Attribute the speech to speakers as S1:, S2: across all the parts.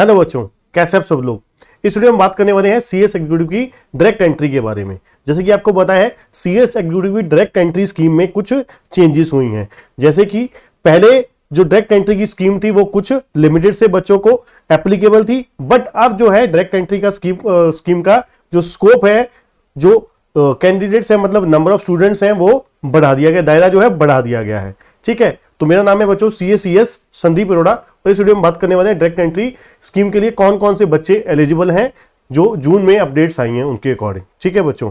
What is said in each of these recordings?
S1: hello बच्चों कैसे आप सब लोग इस वीडियो में बात करने वाले हैं सीएस एग्जीक्यूटिव की डायरेक्ट एंट्री के बारे में जैसे कि आपको पता है सीएस एग्जीक्यूटिव की डायरेक्ट एंट्री स्कीम में कुछ चेंजेस हुई हैं जैसे कि पहले जो डायरेक्ट एंट्री की स्कीम थी वो कुछ लिमिटेड से बच्चों को एप्लीकेबल थी बट अब जो है डायरेक्ट एंट्री का स्कीम आ, स्कीम का जो स्कोप है जो कैंडिडेट्स है मतलब नंबर ऑफ स्टूडेंट्स हैं वो बढ़ा दिया गया दायरा जो है बढ़ा दिया गया है ठीक है तो मेरा नाम है बच्चों C S e Sandeep Arora और तो इस वीडियो में बात करने वाले हैं डायरेक्ट एंट्री स्कीम के लिए कौन कौन से बच्चे एलिजिबल हैं जो जून में अपडेट्स आई हैं उनके अकॉर्डिंग ठीक है बच्चों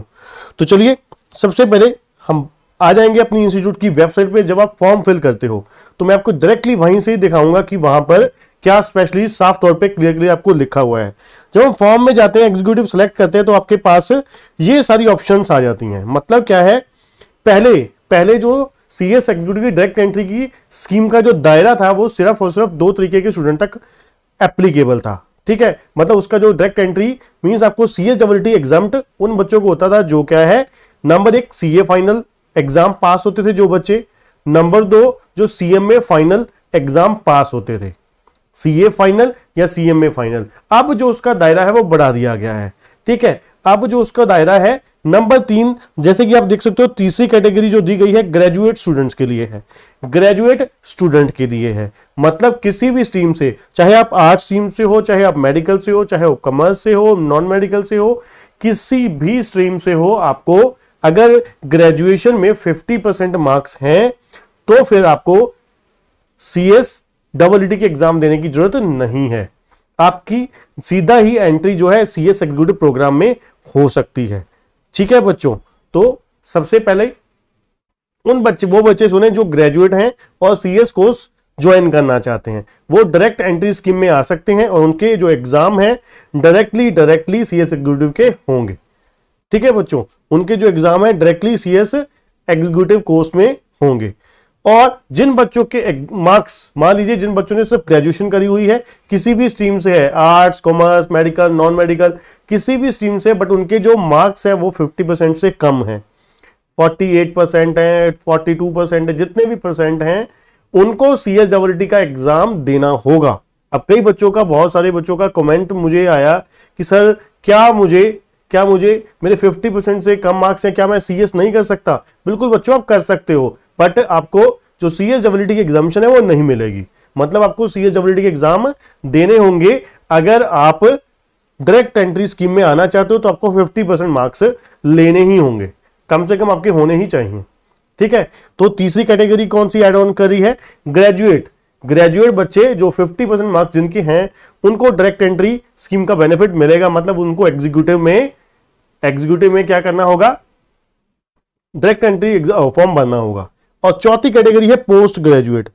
S1: तो चलिए सबसे पहले हम आ जाएंगे अपनी इंस्टीट्यूट की वेबसाइट पे जब आप फॉर्म फिल करते हो तो मैं आपको डायरेक्टली वहीं से ही दिखाऊंगा कि वहां पर क्या स्पेशली साफ तौर पे क्लियरली आपको लिखा हुआ है जब हम फॉर्म में जाते हैं एग्जीक्यूटिव सेलेक्ट करते हैं तो आपके पास ये सारी ऑप्शन आ जाती हैं मतलब क्या है पहले पहले जो सीएस एग्जीक्यूटिव की डायरेक्ट एंट्री की स्कीम का जो दायरा था वो सिर्फ और सिर्फ दो तरीके के स्टूडेंट तक एप्लीकेबल था ठीक है मतलब उसका जो डायरेक्ट एंट्री मींस आपको सीएस डबल टी एग्जाम उन बच्चों को होता था जो क्या है नंबर एक सीए फाइनल एग्जाम पास होते थे जो बच्चे नंबर दो जो सीएमए फाइनल एग्जाम पास होते थे सीए फाइनल या सीएमए फाइनल अब जो उसका दायरा है वो बढ़ा दिया गया है ठीक है अब जो उसका दायरा है नंबर तीन जैसे कि आप देख सकते हो तीसरी कैटेगरी जो दी गई है ग्रेजुएट स्टूडेंट्स के लिए है ग्रेजुएट स्टूडेंट के लिए है मतलब किसी भी स्ट्रीम से चाहे आप आर्ट्स स्ट्रीम से हो चाहे आप मेडिकल से हो चाहे आप कॉमर्स से हो नॉन मेडिकल से हो किसी भी स्ट्रीम से हो आपको अगर ग्रेजुएशन में फिफ्टी परसेंट मार्क्स हैं तो फिर आपको सी एस डबल ई के एग्जाम देने की जरूरत नहीं है आपकी सीधा ही एंट्री जो है सी एस एग्जीक्यूटिव प्रोग्राम में हो सकती है ठीक है बच्चों तो सबसे पहले उन बच्चे वो बच्चे सुने जो ग्रेजुएट हैं और सीएस कोर्स ज्वाइन करना चाहते हैं वो डायरेक्ट एंट्री स्कीम में आ सकते हैं और उनके जो एग्जाम है directly directly C S executive के होंगे ठीक है बच्चों उनके जो एग्जाम है directly C S executive course में होंगे और जिन बच्चों के मार्क्स मान लीजिए जिन बच्चों ने सिर्फ ग्रेजुएशन करी हुई है किसी भी स्ट्रीम से है arts commerce medical non medical किसी भी स्ट्रीम से बट उनके जो मार्क्स हैं वो 50 परसेंट से कम हैं 48 परसेंट हैं 42 परसेंट है जितने भी परसेंट हैं उनको सी एस डबल का एग्जाम देना होगा अब कई बच्चों का बहुत सारे बच्चों का कॉमेंट मुझे आया कि सर क्या मुझे क्या मुझे मेरे 50 परसेंट से कम मार्क्स हैं क्या मैं सीएस नहीं कर सकता बिल्कुल बच्चों आप कर सकते हो बट आपको जो सी एस डब्ल्यू टी की एग्जामेशन है वो नहीं मिलेगी मतलब आपको सी एस डब्ल्यू टी के एग्जाम देने होंगे अगर आप डायरेक्ट एंट्री स्कीम में आना चाहते हो तो आपको 50 परसेंट मार्क्स लेने ही होंगे कम से कम आपके होने ही चाहिए ठीक है तो तीसरी कैटेगरी कौन सी एड ऑन करी है ग्रेजुएट ग्रेजुएट बच्चे जो 50 परसेंट मार्क्स जिनके हैं उनको डायरेक्ट एंट्री स्कीम का बेनिफिट मिलेगा मतलब उनको एग्जीक्यूटिव में एग्जीक्यूटिव में क्या करना होगा डायरेक्ट एंट्री फॉर्म भरना होगा और चौथी कैटेगरी है पोस्ट ग्रेजुएट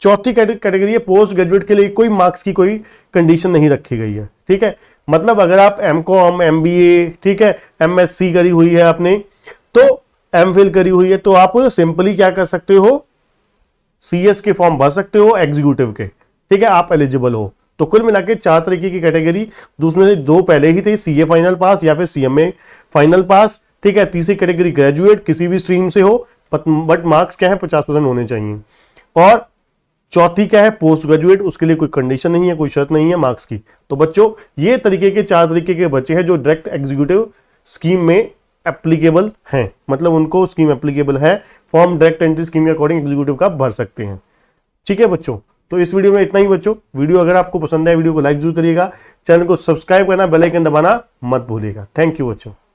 S1: चौथी कैटेगरी है पोस्ट ग्रेजुएट के लिए कोई मार्क्स की कोई कंडीशन नहीं रखी गई है ठीक है मतलब अगर आप M com M B A ठीक है एम एस सी करी हुई है आपने तो एम फिल करी हुई है तो आप सिंपली क्या कर सकते हो सी एस के फॉर्म भर सकते हो एग्जीक्यूटिव के ठीक है आप एलिजिबल हो तो कुल मिला के चार तरीके की कैटेगरी दूसरे से दो पहले ही थे सी ए फाइनल पास या फिर सी एम ए फाइनल पास ठीक है तीसरी कैटेगरी ग्रेजुएट किसी भी स्ट्रीम से हो बट मार्क्स क्या है पचास परसेंट होने चाहिए और चौथी क्या है पोस्ट ग्रेजुएट उसके लिए कोई कंडीशन नहीं है कोई शर्त नहीं है मार्क्स की तो बच्चों ये तरीके के चार तरीके के बच्चे हैं जो डायरेक्ट एग्जीक्यूटिव स्कीम में एप्लीकेबल हैं मतलब उनको स्कीम एप्लीकेबल है फॉर्म डायरेक्ट एंट्री स्कीम के अकॉर्डिंग एग्जीक्यूटिव का भर सकते हैं ठीक है बच्चों तो इस वीडियो में इतना ही बच्चों वीडियो अगर आपको पसंद है वीडियो को लाइक जरूर करिएगा चैनल को सब्सक्राइब करना बेलाइकन दबाना मत भूलिएगा थैंक यू बच्चों